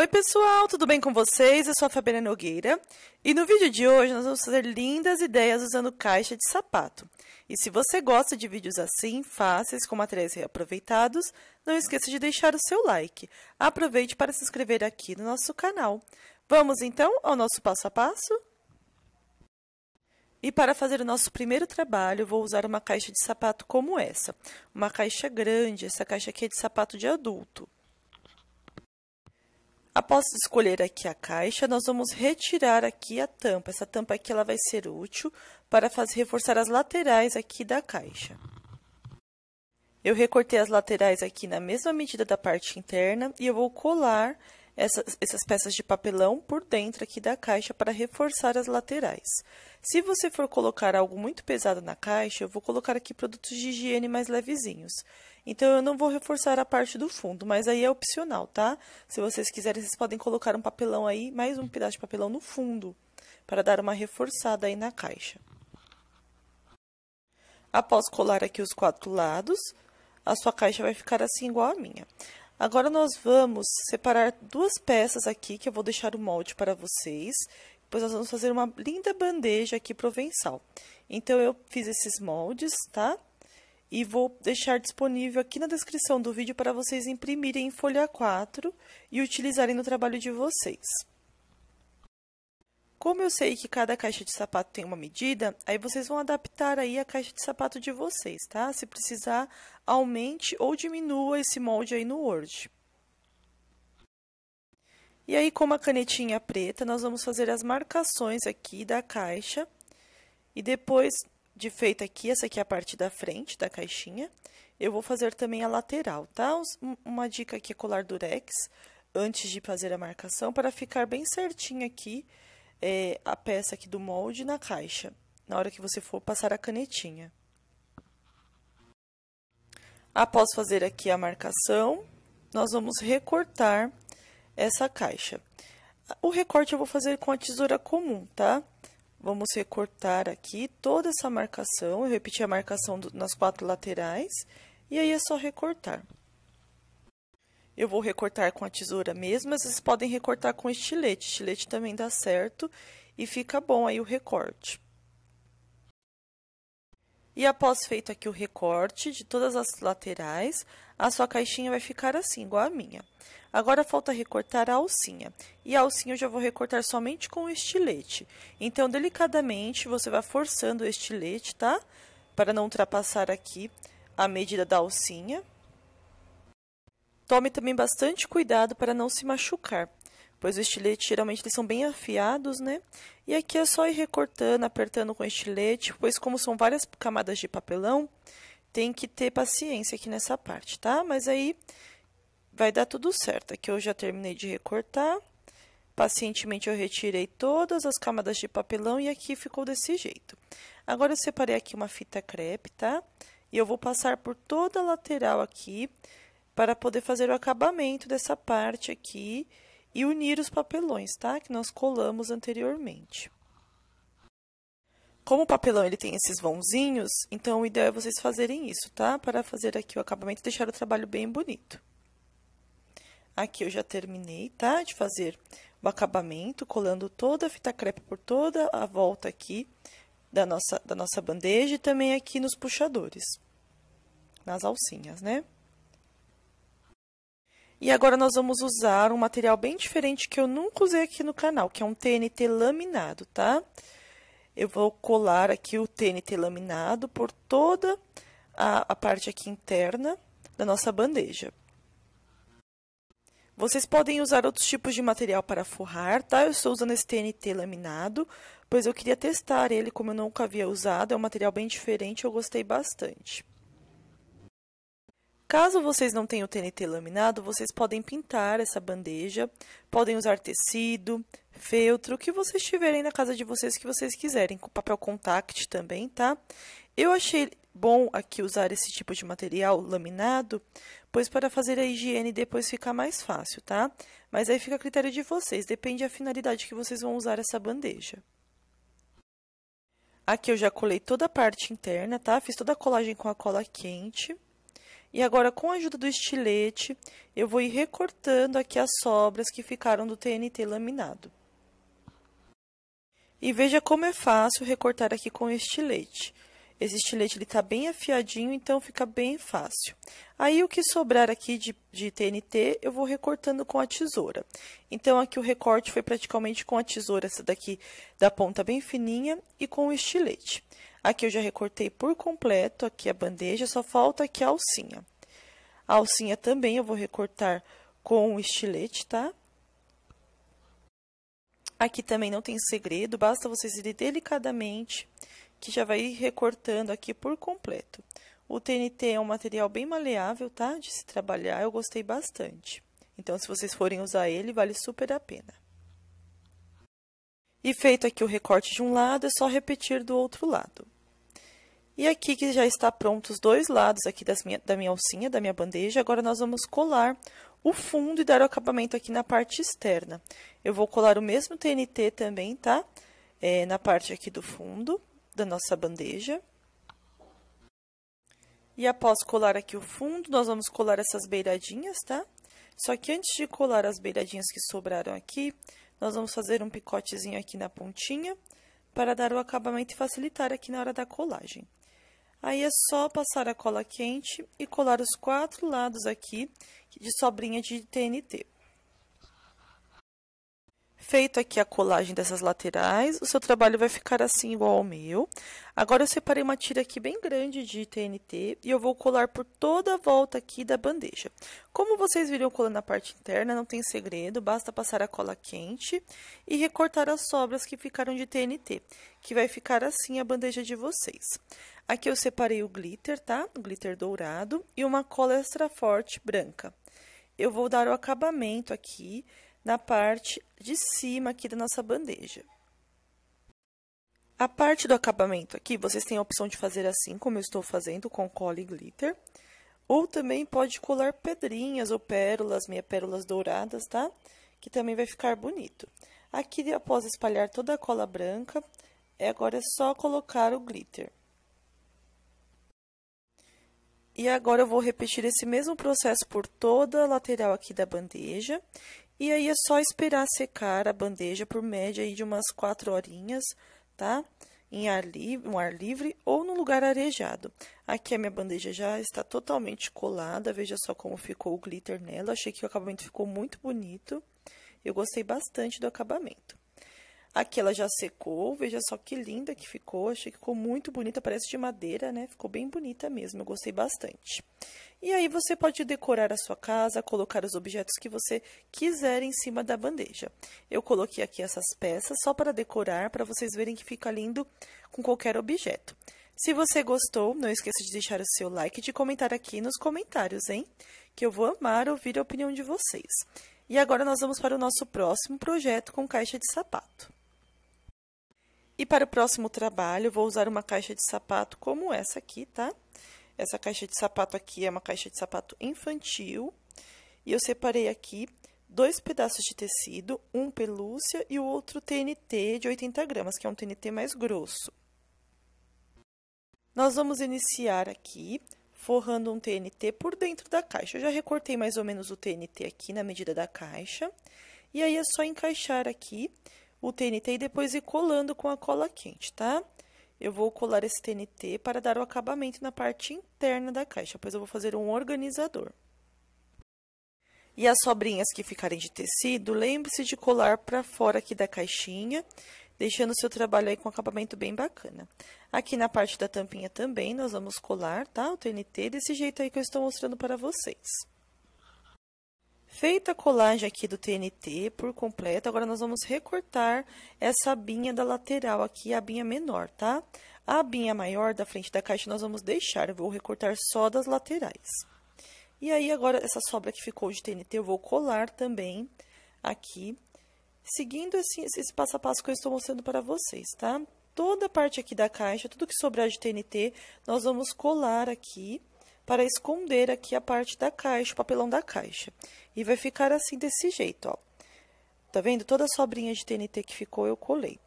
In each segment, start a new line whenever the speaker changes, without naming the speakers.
Oi pessoal, tudo bem com vocês? Eu sou a Fabiana Nogueira e no vídeo de hoje nós vamos fazer lindas ideias usando caixa de sapato. E se você gosta de vídeos assim, fáceis, com materiais reaproveitados, não esqueça de deixar o seu like. Aproveite para se inscrever aqui no nosso canal. Vamos então ao nosso passo a passo? E para fazer o nosso primeiro trabalho, vou usar uma caixa de sapato como essa. Uma caixa grande, essa caixa aqui é de sapato de adulto. Após escolher aqui a caixa, nós vamos retirar aqui a tampa. Essa tampa aqui ela vai ser útil para fazer, reforçar as laterais aqui da caixa. Eu recortei as laterais aqui na mesma medida da parte interna e eu vou colar essas, essas peças de papelão por dentro aqui da caixa para reforçar as laterais. Se você for colocar algo muito pesado na caixa, eu vou colocar aqui produtos de higiene mais levezinhos. Então, eu não vou reforçar a parte do fundo, mas aí é opcional, tá? Se vocês quiserem, vocês podem colocar um papelão aí, mais um pedaço de papelão no fundo, para dar uma reforçada aí na caixa. Após colar aqui os quatro lados, a sua caixa vai ficar assim igual a minha. Agora, nós vamos separar duas peças aqui, que eu vou deixar o molde para vocês. Depois, nós vamos fazer uma linda bandeja aqui provençal. Então, eu fiz esses moldes, tá? e vou deixar disponível aqui na descrição do vídeo para vocês imprimirem em folha 4 e utilizarem no trabalho de vocês. Como eu sei que cada caixa de sapato tem uma medida, aí vocês vão adaptar aí a caixa de sapato de vocês, tá? Se precisar, aumente ou diminua esse molde aí no Word. E aí, com uma canetinha preta, nós vamos fazer as marcações aqui da caixa. E depois, de feito aqui, essa aqui é a parte da frente da caixinha. Eu vou fazer também a lateral, tá? Uma dica aqui é colar durex antes de fazer a marcação para ficar bem certinho aqui é, a peça aqui do molde na caixa, na hora que você for passar a canetinha. Após fazer aqui a marcação, nós vamos recortar essa caixa. O recorte eu vou fazer com a tesoura comum, tá? Tá? Vamos recortar aqui toda essa marcação, eu repeti a marcação do, nas quatro laterais, e aí é só recortar. Eu vou recortar com a tesoura mesmo, mas vocês podem recortar com estilete. Estilete também dá certo e fica bom aí o recorte. E após feito aqui o recorte de todas as laterais, a sua caixinha vai ficar assim, igual a minha. Agora falta recortar a alcinha. E a alcinha eu já vou recortar somente com o estilete. Então, delicadamente, você vai forçando o estilete, tá? Para não ultrapassar aqui a medida da alcinha. Tome também bastante cuidado para não se machucar, pois os estiletes geralmente eles são bem afiados, né? E aqui é só ir recortando, apertando com o estilete, pois como são várias camadas de papelão, tem que ter paciência aqui nessa parte, tá? Mas aí vai dar tudo certo. Aqui é eu já terminei de recortar. Pacientemente eu retirei todas as camadas de papelão e aqui ficou desse jeito. Agora eu separei aqui uma fita crepe, tá? E eu vou passar por toda a lateral aqui para poder fazer o acabamento dessa parte aqui e unir os papelões, tá? Que nós colamos anteriormente. Como o papelão ele tem esses vãozinhos, então o ideal é vocês fazerem isso, tá? Para fazer aqui o acabamento e deixar o trabalho bem bonito. Aqui eu já terminei, tá? De fazer o acabamento, colando toda a fita crepe por toda a volta aqui da nossa, da nossa bandeja e também aqui nos puxadores, nas alcinhas, né? E agora nós vamos usar um material bem diferente que eu nunca usei aqui no canal, que é um TNT laminado, tá? Tá? eu vou colar aqui o TNT laminado por toda a, a parte aqui interna da nossa bandeja. Vocês podem usar outros tipos de material para forrar, tá? Eu estou usando esse TNT laminado, pois eu queria testar ele, como eu nunca havia usado. É um material bem diferente, eu gostei bastante. Caso vocês não tenham o TNT laminado, vocês podem pintar essa bandeja, podem usar tecido, feltro, o que vocês tiverem na casa de vocês que vocês quiserem, com papel contact também, tá? Eu achei bom aqui usar esse tipo de material laminado, pois para fazer a higiene depois fica mais fácil, tá? Mas aí fica a critério de vocês, depende da finalidade que vocês vão usar essa bandeja. Aqui eu já colei toda a parte interna, tá? Fiz toda a colagem com a cola quente. E agora, com a ajuda do estilete, eu vou ir recortando aqui as sobras que ficaram do TNT laminado. E veja como é fácil recortar aqui com o estilete. Esse estilete ele tá bem afiadinho, então fica bem fácil. Aí, o que sobrar aqui de, de TNT, eu vou recortando com a tesoura. Então, aqui o recorte foi praticamente com a tesoura, essa daqui da ponta bem fininha, e com o estilete. Aqui eu já recortei por completo, aqui a bandeja, só falta aqui a alcinha. A alcinha também eu vou recortar com o estilete, tá? Aqui também não tem segredo, basta vocês irem delicadamente que já vai recortando aqui por completo. O TNT é um material bem maleável, tá? De se trabalhar, eu gostei bastante. Então, se vocês forem usar ele, vale super a pena. E feito aqui o recorte de um lado, é só repetir do outro lado. E aqui que já está pronto os dois lados aqui das minha, da minha alcinha, da minha bandeja, agora nós vamos colar o fundo e dar o acabamento aqui na parte externa. Eu vou colar o mesmo TNT também, tá? É, na parte aqui do fundo da nossa bandeja. E após colar aqui o fundo, nós vamos colar essas beiradinhas, tá? Só que antes de colar as beiradinhas que sobraram aqui, nós vamos fazer um picotezinho aqui na pontinha para dar o acabamento e facilitar aqui na hora da colagem. Aí é só passar a cola quente e colar os quatro lados aqui de sobrinha de TNT. Feito aqui a colagem dessas laterais, o seu trabalho vai ficar assim igual ao meu. Agora, eu separei uma tira aqui bem grande de TNT e eu vou colar por toda a volta aqui da bandeja. Como vocês viram colando a parte interna, não tem segredo, basta passar a cola quente e recortar as sobras que ficaram de TNT, que vai ficar assim a bandeja de vocês. Aqui eu separei o glitter, tá? O glitter dourado e uma cola extra forte branca. Eu vou dar o acabamento aqui na parte de cima aqui da nossa bandeja. A parte do acabamento aqui, vocês têm a opção de fazer assim, como eu estou fazendo, com cola e glitter. Ou também pode colar pedrinhas ou pérolas, meia pérolas douradas, tá? Que também vai ficar bonito. Aqui, após espalhar toda a cola branca, é agora é só colocar o glitter. E agora eu vou repetir esse mesmo processo por toda a lateral aqui da bandeja. E aí é só esperar secar a bandeja por média aí de umas 4 horinhas, tá? Em ar livre, um ar livre ou num lugar arejado. Aqui a minha bandeja já está totalmente colada, veja só como ficou o glitter nela. Achei que o acabamento ficou muito bonito. Eu gostei bastante do acabamento. Aqui ela já secou, veja só que linda que ficou, achei que ficou muito bonita, parece de madeira, né? Ficou bem bonita mesmo, eu gostei bastante. E aí você pode decorar a sua casa, colocar os objetos que você quiser em cima da bandeja. Eu coloquei aqui essas peças só para decorar, para vocês verem que fica lindo com qualquer objeto. Se você gostou, não esqueça de deixar o seu like e de comentar aqui nos comentários, hein? Que eu vou amar ouvir a opinião de vocês. E agora nós vamos para o nosso próximo projeto com caixa de sapato. E para o próximo trabalho, vou usar uma caixa de sapato como essa aqui, tá? Essa caixa de sapato aqui é uma caixa de sapato infantil. E eu separei aqui dois pedaços de tecido, um pelúcia e o outro TNT de 80 gramas, que é um TNT mais grosso. Nós vamos iniciar aqui forrando um TNT por dentro da caixa. Eu já recortei mais ou menos o TNT aqui na medida da caixa. E aí, é só encaixar aqui o TNT e depois ir colando com a cola quente, tá? Eu vou colar esse TNT para dar o acabamento na parte interna da caixa, pois eu vou fazer um organizador. E as sobrinhas que ficarem de tecido, lembre-se de colar para fora aqui da caixinha, deixando o seu trabalho aí com acabamento bem bacana. Aqui na parte da tampinha também nós vamos colar, tá? O TNT desse jeito aí que eu estou mostrando para vocês. Feita a colagem aqui do TNT por completo, agora nós vamos recortar essa abinha da lateral aqui, a abinha menor, tá? A abinha maior da frente da caixa nós vamos deixar, eu vou recortar só das laterais. E aí, agora, essa sobra que ficou de TNT, eu vou colar também aqui, seguindo esse, esse passo a passo que eu estou mostrando para vocês, tá? Toda a parte aqui da caixa, tudo que sobrar de TNT, nós vamos colar aqui, para esconder aqui a parte da caixa, o papelão da caixa. E vai ficar assim desse jeito, ó. Tá vendo? Toda a sobrinha de TNT que ficou, eu colei.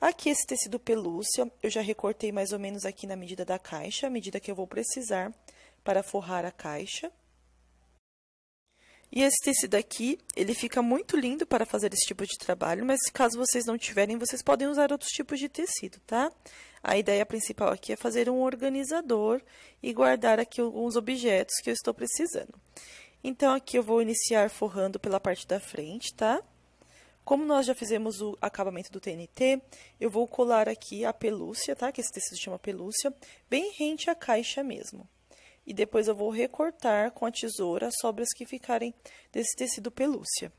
Aqui esse tecido pelúcia, eu já recortei mais ou menos aqui na medida da caixa, a medida que eu vou precisar para forrar a caixa. E esse tecido aqui, ele fica muito lindo para fazer esse tipo de trabalho, mas caso vocês não tiverem, vocês podem usar outros tipos de tecido, tá? A ideia principal aqui é fazer um organizador e guardar aqui alguns objetos que eu estou precisando. Então, aqui eu vou iniciar forrando pela parte da frente, tá? Como nós já fizemos o acabamento do TNT, eu vou colar aqui a pelúcia, tá? Que esse tecido chama pelúcia, bem rente à caixa mesmo. E depois eu vou recortar com a tesoura as sobras que ficarem desse tecido pelúcia.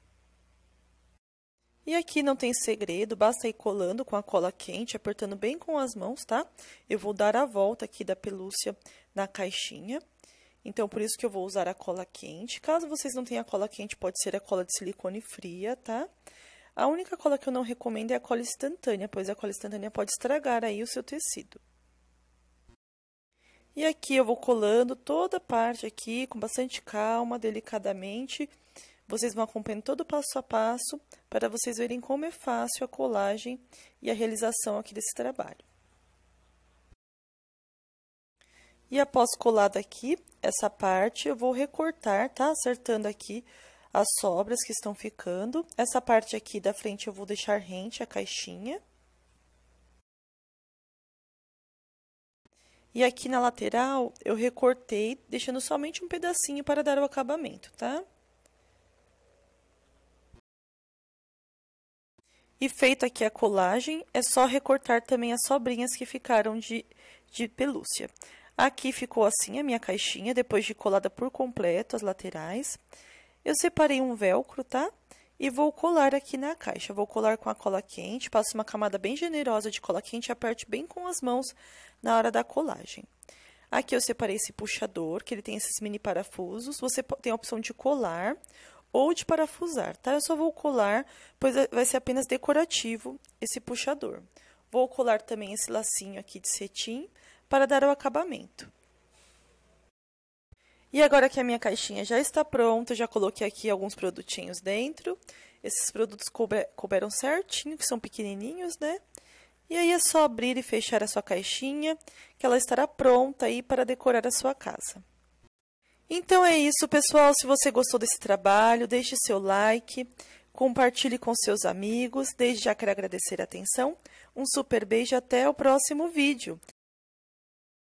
E aqui não tem segredo, basta ir colando com a cola quente, apertando bem com as mãos, tá? Eu vou dar a volta aqui da pelúcia na caixinha. Então, por isso que eu vou usar a cola quente. Caso vocês não tenham a cola quente, pode ser a cola de silicone fria, tá? A única cola que eu não recomendo é a cola instantânea, pois a cola instantânea pode estragar aí o seu tecido. E aqui eu vou colando toda a parte aqui com bastante calma, delicadamente, vocês vão acompanhando todo o passo a passo para vocês verem como é fácil a colagem e a realização aqui desse trabalho. E após colado aqui, essa parte eu vou recortar, tá? Acertando aqui as sobras que estão ficando. Essa parte aqui da frente eu vou deixar rente a caixinha. E aqui na lateral eu recortei, deixando somente um pedacinho para dar o acabamento, tá? E feito aqui a colagem, é só recortar também as sobrinhas que ficaram de, de pelúcia. Aqui ficou assim a minha caixinha, depois de colada por completo as laterais. Eu separei um velcro, tá? E vou colar aqui na caixa. Vou colar com a cola quente, passo uma camada bem generosa de cola quente e aperte bem com as mãos na hora da colagem. Aqui eu separei esse puxador, que ele tem esses mini parafusos. Você tem a opção de colar ou de parafusar, tá? Eu só vou colar, pois é, vai ser apenas decorativo esse puxador. Vou colar também esse lacinho aqui de cetim para dar o acabamento. E agora que a minha caixinha já está pronta, já coloquei aqui alguns produtinhos dentro. Esses produtos couberam certinho, que são pequenininhos, né? E aí é só abrir e fechar a sua caixinha, que ela estará pronta aí para decorar a sua casa. Então é isso, pessoal. Se você gostou desse trabalho, deixe seu like, compartilhe com seus amigos. Desde já quero agradecer a atenção. Um super beijo até o próximo vídeo.